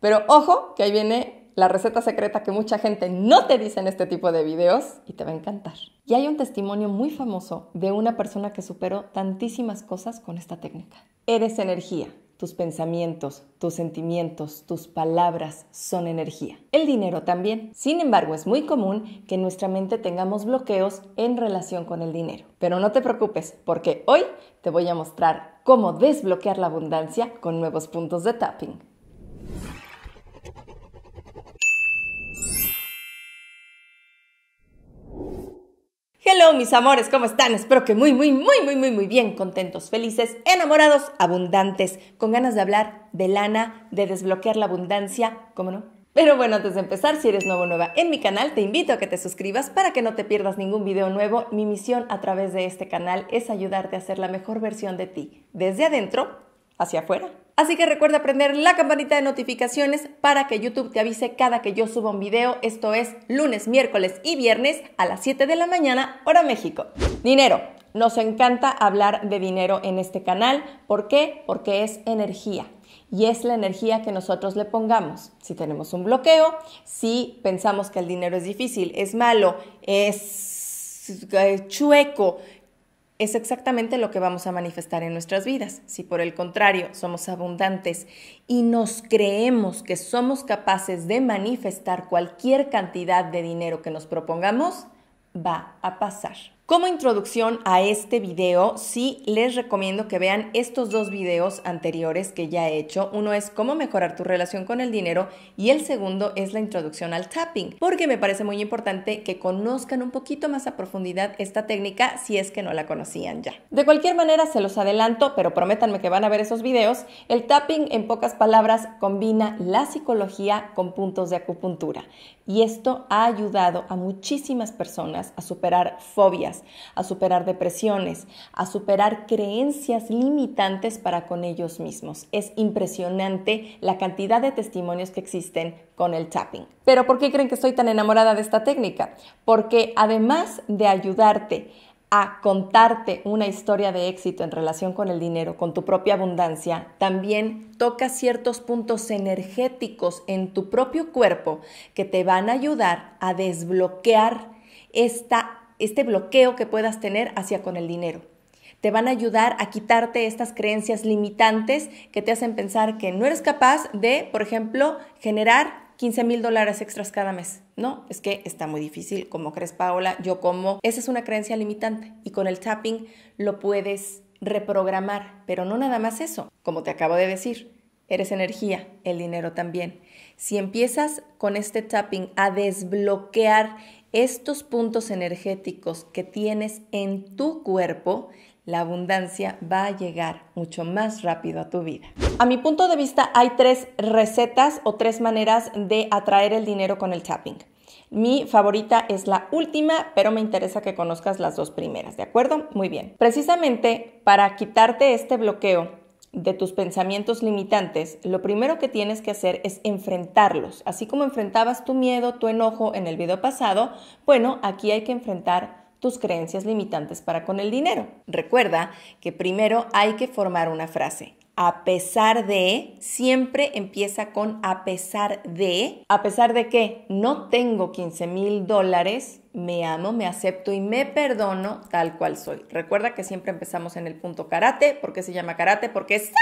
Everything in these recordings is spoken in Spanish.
Pero ojo, que ahí viene la receta secreta que mucha gente no te dice en este tipo de videos y te va a encantar. Y hay un testimonio muy famoso de una persona que superó tantísimas cosas con esta técnica. Eres energía. Tus pensamientos, tus sentimientos, tus palabras son energía. El dinero también. Sin embargo, es muy común que en nuestra mente tengamos bloqueos en relación con el dinero. Pero no te preocupes, porque hoy te voy a mostrar cómo desbloquear la abundancia con nuevos puntos de tapping. mis amores, ¿cómo están? Espero que muy, muy, muy, muy, muy, muy bien, contentos, felices, enamorados, abundantes, con ganas de hablar de lana, de desbloquear la abundancia, ¿cómo no? Pero bueno, antes de empezar, si eres nuevo o nueva en mi canal, te invito a que te suscribas para que no te pierdas ningún video nuevo. Mi misión a través de este canal es ayudarte a ser la mejor versión de ti, desde adentro hacia afuera. Así que recuerda aprender la campanita de notificaciones para que YouTube te avise cada que yo suba un video. Esto es lunes, miércoles y viernes a las 7 de la mañana, hora México. Dinero. Nos encanta hablar de dinero en este canal. ¿Por qué? Porque es energía y es la energía que nosotros le pongamos. Si tenemos un bloqueo, si pensamos que el dinero es difícil, es malo, es eh, chueco, es exactamente lo que vamos a manifestar en nuestras vidas. Si por el contrario somos abundantes y nos creemos que somos capaces de manifestar cualquier cantidad de dinero que nos propongamos, va a pasar. Como introducción a este video, sí les recomiendo que vean estos dos videos anteriores que ya he hecho. Uno es cómo mejorar tu relación con el dinero y el segundo es la introducción al tapping, porque me parece muy importante que conozcan un poquito más a profundidad esta técnica si es que no la conocían ya. De cualquier manera, se los adelanto, pero prométanme que van a ver esos videos. El tapping, en pocas palabras, combina la psicología con puntos de acupuntura y esto ha ayudado a muchísimas personas a superar fobias a superar depresiones, a superar creencias limitantes para con ellos mismos. Es impresionante la cantidad de testimonios que existen con el tapping. Pero ¿por qué creen que estoy tan enamorada de esta técnica? Porque además de ayudarte a contarte una historia de éxito en relación con el dinero, con tu propia abundancia, también toca ciertos puntos energéticos en tu propio cuerpo que te van a ayudar a desbloquear esta este bloqueo que puedas tener hacia con el dinero. Te van a ayudar a quitarte estas creencias limitantes que te hacen pensar que no eres capaz de, por ejemplo, generar 15 mil dólares extras cada mes. No, es que está muy difícil. Como crees, Paola, yo como. Esa es una creencia limitante y con el tapping lo puedes reprogramar, pero no nada más eso. Como te acabo de decir, eres energía, el dinero también. Si empiezas con este tapping a desbloquear estos puntos energéticos que tienes en tu cuerpo, la abundancia va a llegar mucho más rápido a tu vida. A mi punto de vista hay tres recetas o tres maneras de atraer el dinero con el tapping. Mi favorita es la última, pero me interesa que conozcas las dos primeras, ¿de acuerdo? Muy bien. Precisamente para quitarte este bloqueo de tus pensamientos limitantes, lo primero que tienes que hacer es enfrentarlos. Así como enfrentabas tu miedo, tu enojo en el video pasado, bueno, aquí hay que enfrentar tus creencias limitantes para con el dinero. Recuerda que primero hay que formar una frase a pesar de, siempre empieza con a pesar de, a pesar de que no tengo 15 mil dólares, me amo, me acepto y me perdono tal cual soy. Recuerda que siempre empezamos en el punto karate, porque se llama karate, porque es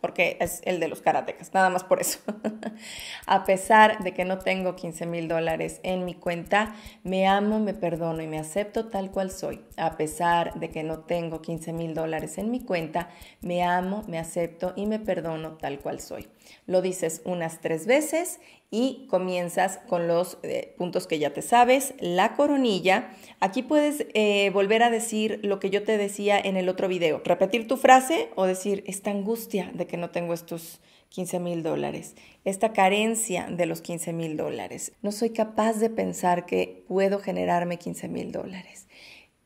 porque es el de los karatecas, nada más por eso. a pesar de que no tengo 15 mil dólares en mi cuenta, me amo, me perdono y me acepto tal cual soy. A pesar de que no tengo 15 mil dólares en mi cuenta, me amo, me acepto y me perdono tal cual soy. Lo dices unas tres veces y comienzas con los eh, puntos que ya te sabes, la coronilla. Aquí puedes eh, volver a decir lo que yo te decía en el otro video, repetir tu frase o decir esta angustia de que no tengo estos 15 mil dólares, esta carencia de los 15 mil dólares. No soy capaz de pensar que puedo generarme 15 mil dólares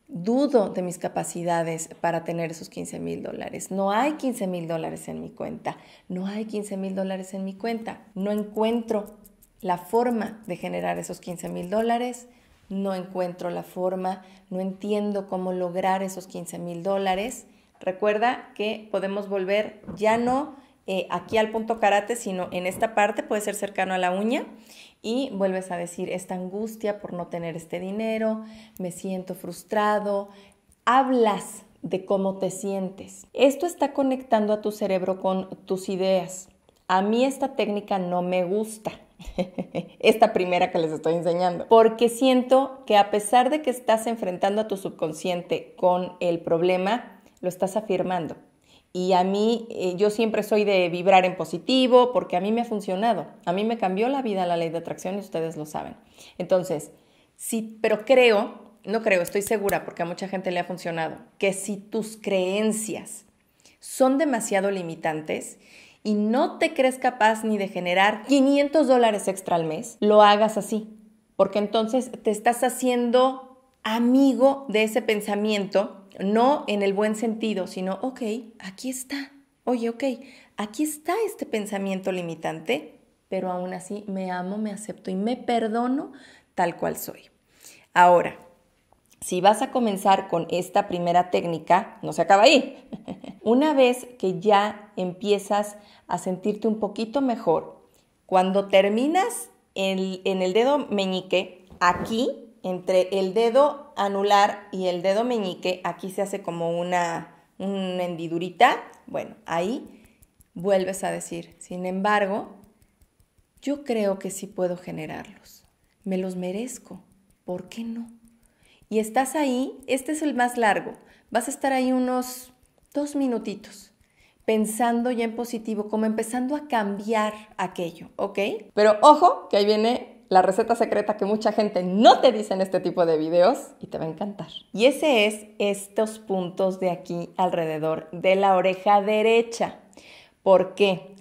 dudo de mis capacidades para tener esos 15 mil dólares. No hay 15 mil dólares en mi cuenta. No hay 15 mil dólares en mi cuenta. No encuentro la forma de generar esos 15 mil dólares. No encuentro la forma. No entiendo cómo lograr esos 15 mil dólares. Recuerda que podemos volver ya no eh, aquí al punto karate, sino en esta parte, puede ser cercano a la uña y vuelves a decir esta angustia por no tener este dinero, me siento frustrado, hablas de cómo te sientes. Esto está conectando a tu cerebro con tus ideas. A mí esta técnica no me gusta. Esta primera que les estoy enseñando. Porque siento que a pesar de que estás enfrentando a tu subconsciente con el problema, lo estás afirmando. Y a mí, eh, yo siempre soy de vibrar en positivo porque a mí me ha funcionado. A mí me cambió la vida la ley de atracción y ustedes lo saben. Entonces, sí, pero creo, no creo, estoy segura porque a mucha gente le ha funcionado, que si tus creencias son demasiado limitantes y no te crees capaz ni de generar 500 dólares extra al mes, lo hagas así. Porque entonces te estás haciendo amigo de ese pensamiento no en el buen sentido, sino, ok, aquí está. Oye, ok, aquí está este pensamiento limitante, pero aún así me amo, me acepto y me perdono tal cual soy. Ahora, si vas a comenzar con esta primera técnica, no se acaba ahí. Una vez que ya empiezas a sentirte un poquito mejor, cuando terminas en, en el dedo meñique, aquí, entre el dedo anular y el dedo meñique, aquí se hace como una, una hendidurita, bueno, ahí vuelves a decir, sin embargo, yo creo que sí puedo generarlos, me los merezco, ¿por qué no? Y estás ahí, este es el más largo, vas a estar ahí unos dos minutitos pensando ya en positivo, como empezando a cambiar aquello, ¿ok? Pero ojo, que ahí viene la receta secreta que mucha gente no te dice en este tipo de videos y te va a encantar. Y ese es estos puntos de aquí alrededor de la oreja derecha. ¿Por qué?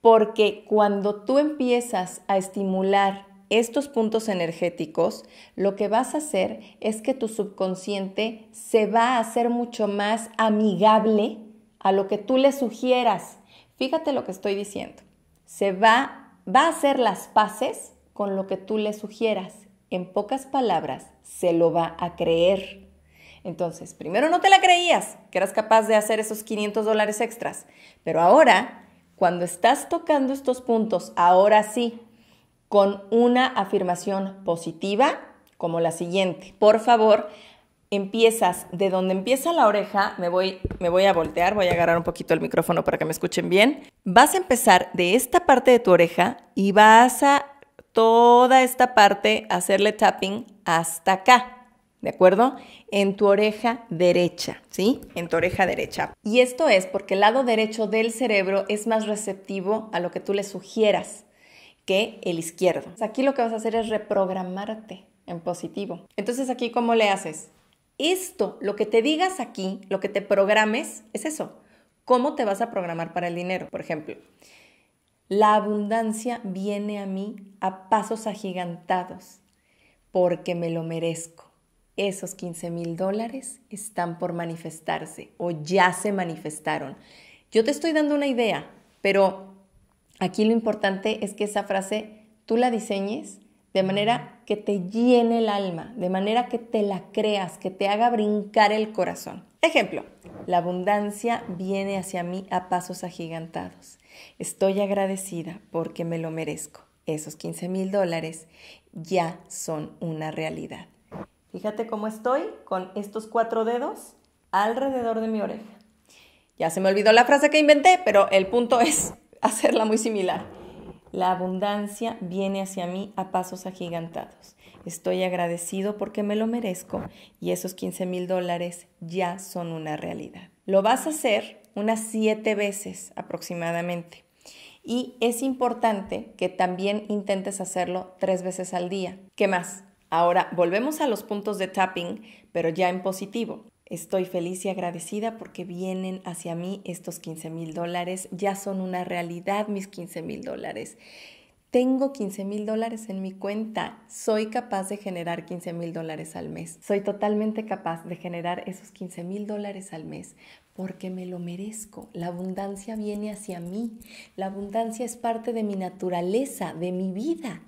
Porque cuando tú empiezas a estimular estos puntos energéticos, lo que vas a hacer es que tu subconsciente se va a hacer mucho más amigable a lo que tú le sugieras. Fíjate lo que estoy diciendo. Se va, va a hacer las paces con lo que tú le sugieras. En pocas palabras, se lo va a creer. Entonces, primero no te la creías que eras capaz de hacer esos 500 dólares extras, pero ahora, cuando estás tocando estos puntos, ahora sí, con una afirmación positiva, como la siguiente. Por favor, empiezas de donde empieza la oreja, me voy, me voy a voltear, voy a agarrar un poquito el micrófono para que me escuchen bien. Vas a empezar de esta parte de tu oreja y vas a toda esta parte, hacerle tapping hasta acá, ¿de acuerdo? En tu oreja derecha, ¿sí? En tu oreja derecha. Y esto es porque el lado derecho del cerebro es más receptivo a lo que tú le sugieras que el izquierdo. Pues aquí lo que vas a hacer es reprogramarte en positivo. Entonces aquí, ¿cómo le haces? Esto, lo que te digas aquí, lo que te programes, es eso. ¿Cómo te vas a programar para el dinero? Por ejemplo, la abundancia viene a mí a pasos agigantados porque me lo merezco. Esos 15 mil dólares están por manifestarse o ya se manifestaron. Yo te estoy dando una idea, pero aquí lo importante es que esa frase tú la diseñes de manera que te llene el alma, de manera que te la creas, que te haga brincar el corazón. Ejemplo, la abundancia viene hacia mí a pasos agigantados. Estoy agradecida porque me lo merezco. Esos 15 mil dólares ya son una realidad. Fíjate cómo estoy con estos cuatro dedos alrededor de mi oreja. Ya se me olvidó la frase que inventé, pero el punto es hacerla muy similar. La abundancia viene hacia mí a pasos agigantados. Estoy agradecido porque me lo merezco y esos 15 mil dólares ya son una realidad. Lo vas a hacer unas siete veces aproximadamente. Y es importante que también intentes hacerlo tres veces al día. ¿Qué más? Ahora volvemos a los puntos de tapping, pero ya en positivo. Estoy feliz y agradecida porque vienen hacia mí estos 15 mil dólares. Ya son una realidad mis 15 mil dólares. Tengo 15 mil dólares en mi cuenta. Soy capaz de generar 15 mil dólares al mes. Soy totalmente capaz de generar esos 15 mil dólares al mes porque me lo merezco. La abundancia viene hacia mí. La abundancia es parte de mi naturaleza, de mi vida.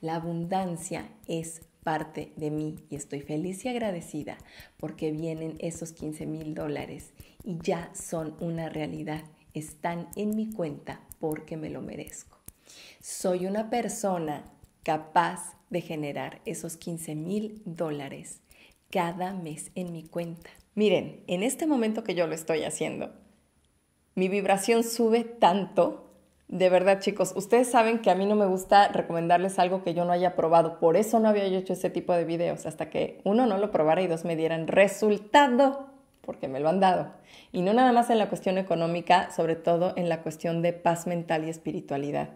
La abundancia es parte de mí y estoy feliz y agradecida porque vienen esos 15 mil dólares y ya son una realidad. Están en mi cuenta porque me lo merezco. Soy una persona capaz de generar esos 15 mil dólares cada mes en mi cuenta. Miren, en este momento que yo lo estoy haciendo, mi vibración sube tanto. De verdad, chicos, ustedes saben que a mí no me gusta recomendarles algo que yo no haya probado. Por eso no había yo hecho ese tipo de videos, hasta que uno no lo probara y dos me dieran resultado, porque me lo han dado. Y no nada más en la cuestión económica, sobre todo en la cuestión de paz mental y espiritualidad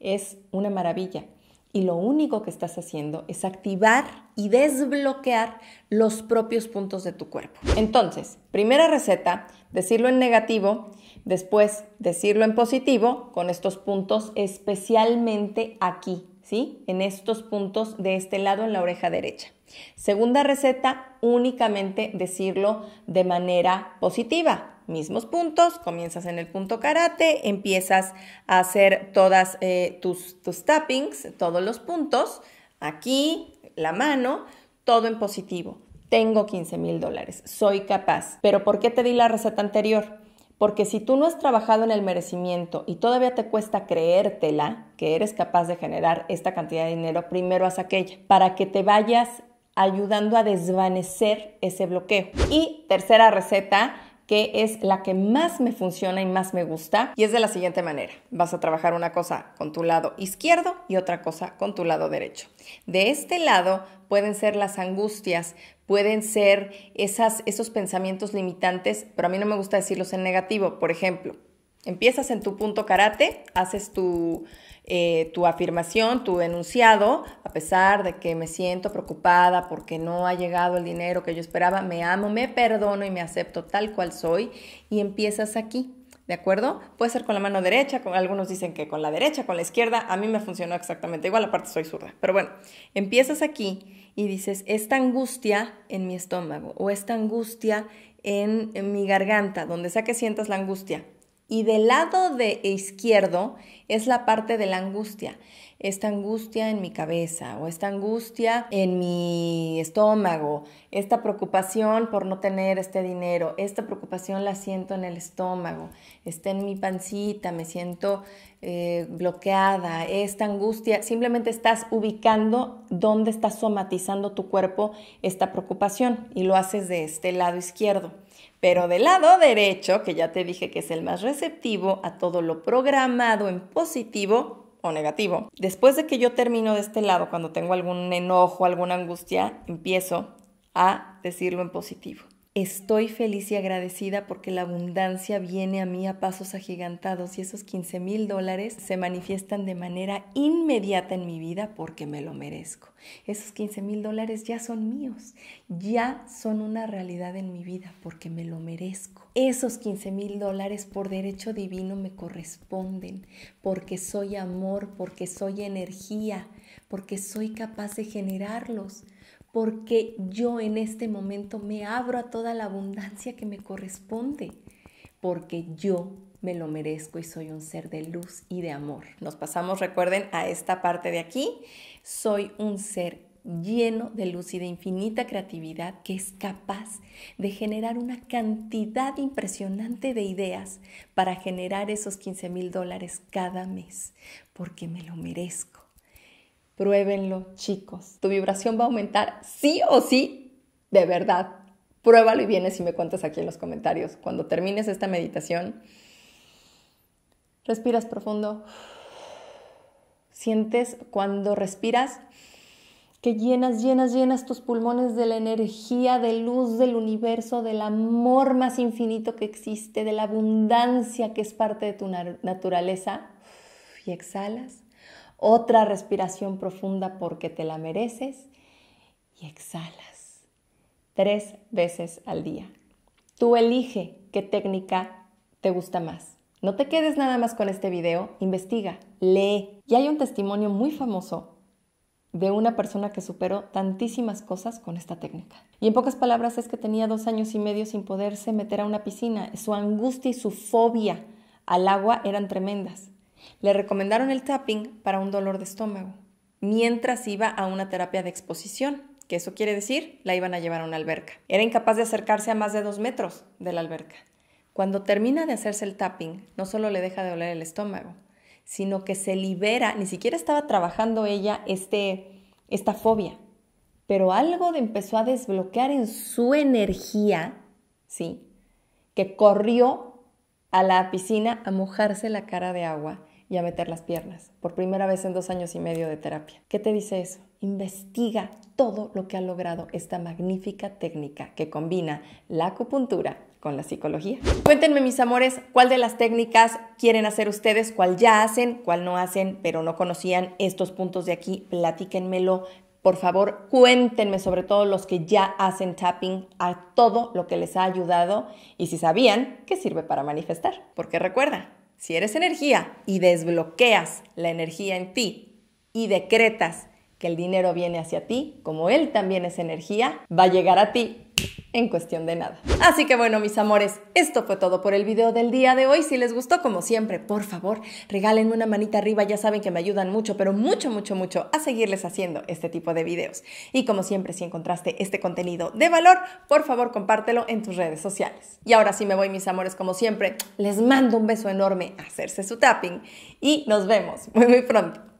es una maravilla. Y lo único que estás haciendo es activar y desbloquear los propios puntos de tu cuerpo. Entonces, primera receta, decirlo en negativo, después decirlo en positivo con estos puntos especialmente aquí, ¿sí? En estos puntos de este lado en la oreja derecha. Segunda receta, únicamente decirlo de manera positiva, mismos puntos, comienzas en el punto karate, empiezas a hacer todas eh, tus, tus tappings, todos los puntos, aquí, la mano, todo en positivo. Tengo 15 mil dólares, soy capaz. Pero ¿por qué te di la receta anterior? Porque si tú no has trabajado en el merecimiento y todavía te cuesta creértela, que eres capaz de generar esta cantidad de dinero, primero haz aquella, para que te vayas ayudando a desvanecer ese bloqueo. Y tercera receta, que es la que más me funciona y más me gusta, y es de la siguiente manera. Vas a trabajar una cosa con tu lado izquierdo y otra cosa con tu lado derecho. De este lado pueden ser las angustias, pueden ser esas, esos pensamientos limitantes, pero a mí no me gusta decirlos en negativo. Por ejemplo, Empiezas en tu punto karate, haces eh, tu, afirmación, tu enunciado, a pesar de que me siento preocupada porque no ha llegado el dinero que yo esperaba, me amo, me perdono y me acepto tal cual soy y empiezas aquí. ¿De acuerdo? Puede ser con la mano derecha, algunos dicen que con la derecha, con la izquierda, a mí me funcionó exactamente igual, aparte soy zurda. Pero bueno, empiezas aquí y dices, esta angustia en mi estómago o esta angustia en mi garganta, donde sea que sientas la angustia, y del lado de izquierdo es la parte de la angustia. Esta angustia en mi cabeza o esta angustia en mi estómago, esta preocupación por no tener este dinero, esta preocupación la siento en el estómago, está en mi pancita, me siento eh, bloqueada, esta angustia, simplemente estás ubicando dónde está somatizando tu cuerpo esta preocupación y lo haces de este lado izquierdo. Pero del lado derecho, que ya te dije que es el más receptivo a todo lo programado en positivo o negativo. Después de que yo termino de este lado, cuando tengo algún enojo, alguna angustia, empiezo a decirlo en positivo. Estoy feliz y agradecida porque la abundancia viene a mí a pasos agigantados y esos 15 mil dólares se manifiestan de manera inmediata en mi vida porque me lo merezco. Esos 15 mil dólares ya son míos, ya son una realidad en mi vida porque me lo merezco. Esos 15 mil dólares por derecho divino me corresponden porque soy amor, porque soy energía, porque soy capaz de generarlos porque yo en este momento me abro a toda la abundancia que me corresponde, porque yo me lo merezco y soy un ser de luz y de amor. Nos pasamos, recuerden, a esta parte de aquí. Soy un ser lleno de luz y de infinita creatividad que es capaz de generar una cantidad impresionante de ideas para generar esos 15 mil dólares cada mes, porque me lo merezco Pruébenlo, chicos. Tu vibración va a aumentar sí o sí, de verdad. Pruébalo y vienes y me cuentas aquí en los comentarios. Cuando termines esta meditación, respiras profundo. Sientes cuando respiras que llenas, llenas, llenas tus pulmones de la energía, de luz del universo, del amor más infinito que existe, de la abundancia que es parte de tu naturaleza. Y exhalas. Otra respiración profunda porque te la mereces y exhalas tres veces al día. Tú elige qué técnica te gusta más. No te quedes nada más con este video, investiga, lee. Y hay un testimonio muy famoso de una persona que superó tantísimas cosas con esta técnica. Y en pocas palabras es que tenía dos años y medio sin poderse meter a una piscina. Su angustia y su fobia al agua eran tremendas. Le recomendaron el tapping para un dolor de estómago, mientras iba a una terapia de exposición, que eso quiere decir la iban a llevar a una alberca. Era incapaz de acercarse a más de dos metros de la alberca. Cuando termina de hacerse el tapping, no solo le deja de doler el estómago, sino que se libera, ni siquiera estaba trabajando ella este, esta fobia, pero algo de empezó a desbloquear en su energía, ¿sí? Que corrió a la piscina a mojarse la cara de agua y a meter las piernas, por primera vez en dos años y medio de terapia. ¿Qué te dice eso? Investiga todo lo que ha logrado esta magnífica técnica que combina la acupuntura con la psicología. Cuéntenme mis amores, ¿cuál de las técnicas quieren hacer ustedes? ¿Cuál ya hacen? ¿Cuál no hacen? Pero no conocían estos puntos de aquí. Platíquenmelo, por favor, cuéntenme sobre todo los que ya hacen tapping a todo lo que les ha ayudado y si sabían ¿qué sirve para manifestar. Porque recuerda, si eres energía y desbloqueas la energía en ti y decretas que el dinero viene hacia ti, como él también es energía, va a llegar a ti en cuestión de nada. Así que bueno, mis amores, esto fue todo por el video del día de hoy. Si les gustó, como siempre, por favor, regálenme una manita arriba. Ya saben que me ayudan mucho, pero mucho, mucho, mucho a seguirles haciendo este tipo de videos. Y como siempre, si encontraste este contenido de valor, por favor, compártelo en tus redes sociales. Y ahora sí me voy, mis amores, como siempre, les mando un beso enorme a hacerse su tapping y nos vemos muy, muy pronto.